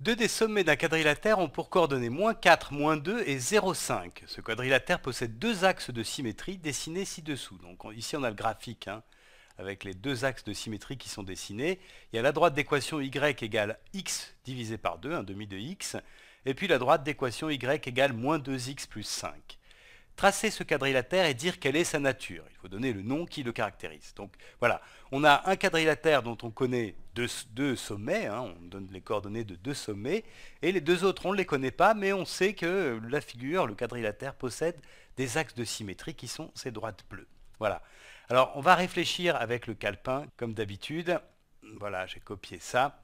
Deux des sommets d'un quadrilatère ont pour coordonnées moins 4, moins 2 et 0,5. Ce quadrilatère possède deux axes de symétrie dessinés ci-dessous. Donc ici on a le graphique hein, avec les deux axes de symétrie qui sont dessinés. Il y a la droite d'équation y égale x divisé par 2, un demi de x, et puis la droite d'équation y égale moins 2x plus 5 tracer ce quadrilatère et dire quelle est sa nature. Il faut donner le nom qui le caractérise. Donc voilà, on a un quadrilatère dont on connaît deux, sommets, hein. on donne les coordonnées de deux sommets, et les deux autres, on ne les connaît pas, mais on sait que la figure, le quadrilatère, possède des axes de symétrie qui sont ces droites bleues. Voilà. Alors on va réfléchir avec le calepin, comme d'habitude. Voilà, j'ai copié ça.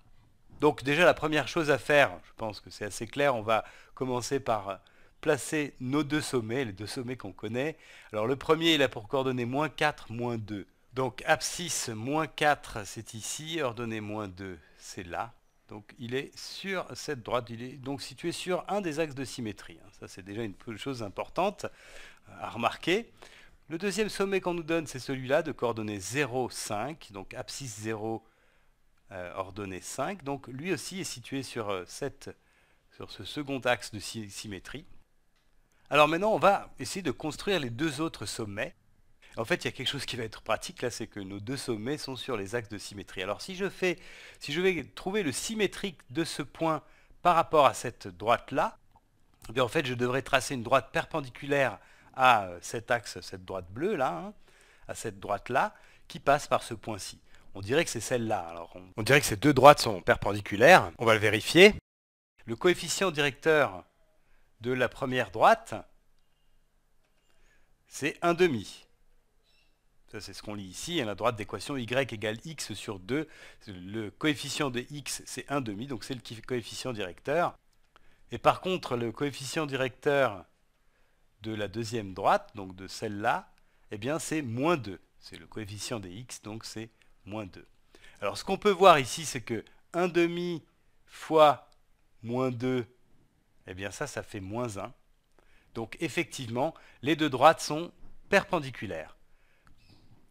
Donc déjà, la première chose à faire, je pense que c'est assez clair, on va commencer par placer nos deux sommets, les deux sommets qu'on connaît. Alors le premier, il a pour coordonnées moins 4, moins 2. Donc abscisse moins 4, c'est ici, ordonnée moins 2, c'est là. Donc il est sur cette droite, il est donc situé sur un des axes de symétrie. Hein. Ça c'est déjà une chose importante euh, à remarquer. Le deuxième sommet qu'on nous donne, c'est celui-là de coordonnées 0, 5, donc abscisse 0, euh, ordonnée 5. Donc lui aussi est situé sur, euh, cette, sur ce second axe de symétrie. Alors maintenant, on va essayer de construire les deux autres sommets. En fait, il y a quelque chose qui va être pratique là, c'est que nos deux sommets sont sur les axes de symétrie. Alors si je, fais, si je vais trouver le symétrique de ce point par rapport à cette droite-là, eh en fait, je devrais tracer une droite perpendiculaire à euh, cet axe, cette droite bleue là, hein, à cette droite-là, qui passe par ce point-ci. On dirait que c'est celle-là. Alors on dirait que ces deux droites sont perpendiculaires. On va le vérifier. Le coefficient directeur de la première droite, c'est 1 demi. Ça, c'est ce qu'on lit ici. Hein, la droite d'équation y égale x sur 2. Le coefficient de x, c'est 1 demi, donc c'est le coefficient directeur. Et par contre, le coefficient directeur de la deuxième droite, donc de celle-là, eh bien, c'est moins 2. C'est le coefficient des x, donc c'est moins 2. Alors, ce qu'on peut voir ici, c'est que 1 demi fois moins 2 eh bien ça, ça fait moins 1. Donc effectivement, les deux droites sont perpendiculaires.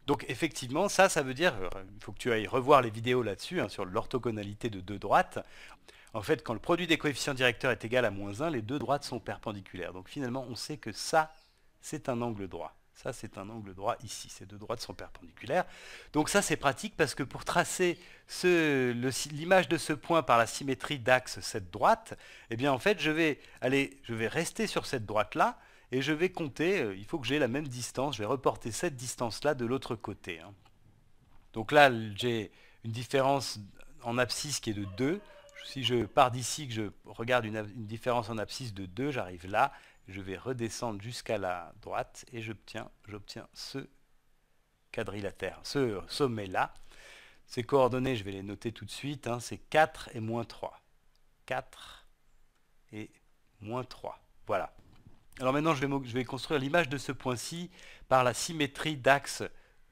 Donc effectivement, ça, ça veut dire, euh, il faut que tu ailles revoir les vidéos là-dessus, hein, sur l'orthogonalité de deux droites. En fait, quand le produit des coefficients directeurs est égal à moins 1, les deux droites sont perpendiculaires. Donc finalement, on sait que ça, c'est un angle droit. Ça, c'est un angle droit ici. Ces deux droites sont perpendiculaires. Donc ça, c'est pratique parce que pour tracer l'image de ce point par la symétrie d'axe cette droite, eh bien, en fait, je vais, je vais rester sur cette droite-là et je vais compter. Euh, il faut que j'ai la même distance. Je vais reporter cette distance-là de l'autre côté. Hein. Donc là, j'ai une différence en abscisse qui est de 2. Si je pars d'ici, que je regarde une, une différence en abscisse de 2, j'arrive là. Je vais redescendre jusqu'à la droite et j'obtiens ce quadrilatère, ce sommet-là. Ces coordonnées, je vais les noter tout de suite, hein, c'est 4 et moins 3. 4 et moins 3. Voilà. Alors maintenant, je vais, construire l'image de ce point-ci par la symétrie d'axe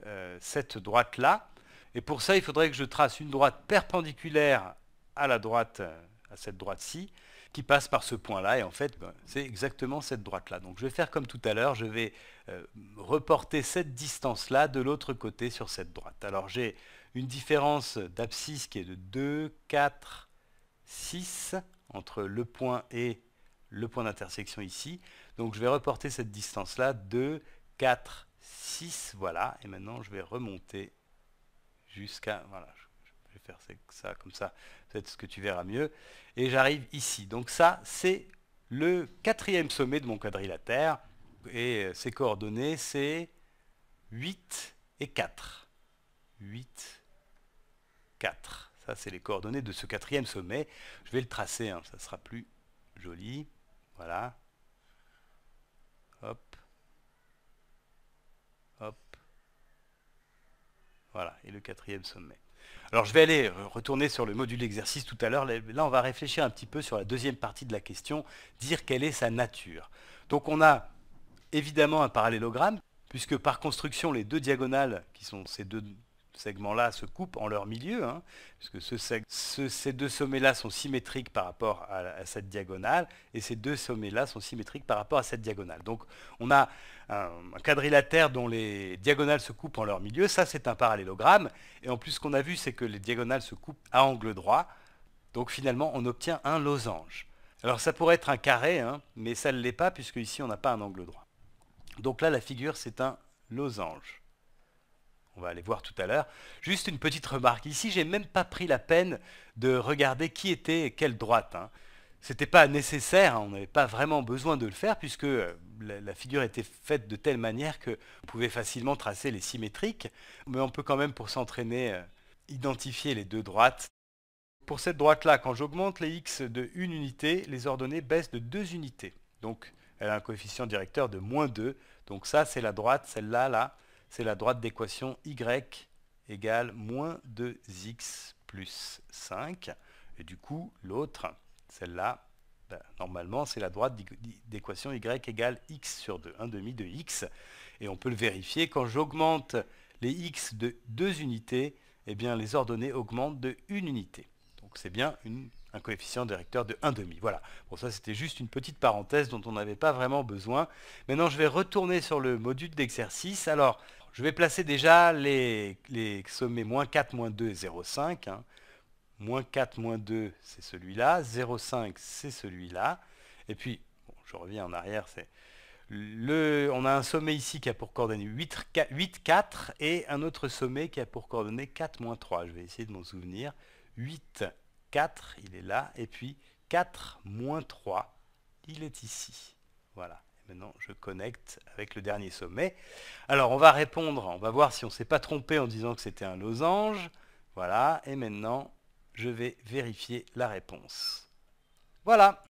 euh, cette droite-là. Et pour ça, il faudrait que je trace une droite perpendiculaire à la droite, euh, à cette droite-ci, qui passe par ce point-là. Et en fait, ben, c'est exactement cette droite-là. Donc je vais faire comme tout à l'heure, je vais euh, reporter cette distance-là de l'autre côté sur cette droite. Alors j'ai une différence d'abscisse qui est de 2, 4, 6 entre le point et le point d'intersection ici. Donc je vais reporter cette distance-là, 2, 4, 6, voilà. Et maintenant je vais remonter jusqu'à... Voilà, je vais faire ça comme ça peut ce que tu verras mieux. Et j'arrive ici. Donc ça, c'est le quatrième sommet de mon quadrilatère. Et euh, ses coordonnées, c'est 8 et 4. 8, 4. Ça, c'est les coordonnées de ce quatrième sommet. Je vais le tracer, hein, ça sera plus joli. Voilà. Hop. Hop. Voilà, et le quatrième sommet. Alors je vais aller euh, retourner sur le module d'exercice tout à l'heure. Là, on va réfléchir un petit peu sur la deuxième partie de la question, dire quelle est sa nature. Donc on a évidemment un parallélogramme, puisque par construction, les deux diagonales, qui sont ces deux segments-là, se coupent en leur milieu, hein, puisque ces deux sommets-là sont symétriques par rapport à, à cette diagonale, et ces deux sommets-là sont symétriques par rapport à cette diagonale. Donc on a un, quadrilatère dont les diagonales se coupent en leur milieu, ça c'est un parallélogramme. Et en plus, ce qu'on a vu, c'est que les diagonales se coupent à angle droit. Donc finalement, on obtient un losange. Alors ça pourrait être un carré, hein, mais ça ne l'est pas, puisque ici, on n'a pas un angle droit. Donc là, la figure, c'est un losange. On va aller voir tout à l'heure. Juste une petite remarque. Ici, j'ai même pas pris la peine de regarder qui était et quelle droite. Hein n'était pas nécessaire, on n'avait pas vraiment besoin de le faire puisque euh, la, figure était faite de telle manière que vous pouvait facilement tracer les symétriques, mais on peut quand même pour s'entraîner euh, identifier les deux droites. Pour cette droite-là, quand j'augmente les x de une unité, les ordonnées baissent de deux unités. Donc elle a un coefficient directeur de moins 2. Donc ça, c'est la droite, celle-là, là, là c'est la droite d'équation y égale moins 2x plus 5. Et du coup, l'autre, celle-là, ben, normalement, c'est la droite d'équation y égale x sur 2, 1 demi de x. Et on peut le vérifier quand j'augmente les x de 2 unités, eh bien, les ordonnées augmentent de 1 unité. Donc c'est bien un coefficient directeur de 1,5. Voilà. Bon, ça c'était juste une petite parenthèse dont on n'avait pas vraiment besoin. Maintenant, je vais retourner sur le module d'exercice. Alors, je vais placer déjà les, sommets moins 4, moins 2 et 0,5. Moins 4, moins 2, c'est celui-là. 0,5, c'est celui-là. Et puis, je reviens en arrière, c'est... Le, on a un sommet ici qui a pour coordonnée 8, 4 et un autre sommet qui a pour coordonnée 4, moins 3. Je vais essayer de m'en souvenir. 8, 4, il est là. Et puis 4, moins 3, il est ici. Voilà. maintenant, je connecte avec le dernier sommet. Alors, on va répondre. On va voir si on ne s'est pas trompé en disant que c'était un losange. Voilà. Et maintenant, je vais vérifier la réponse. Voilà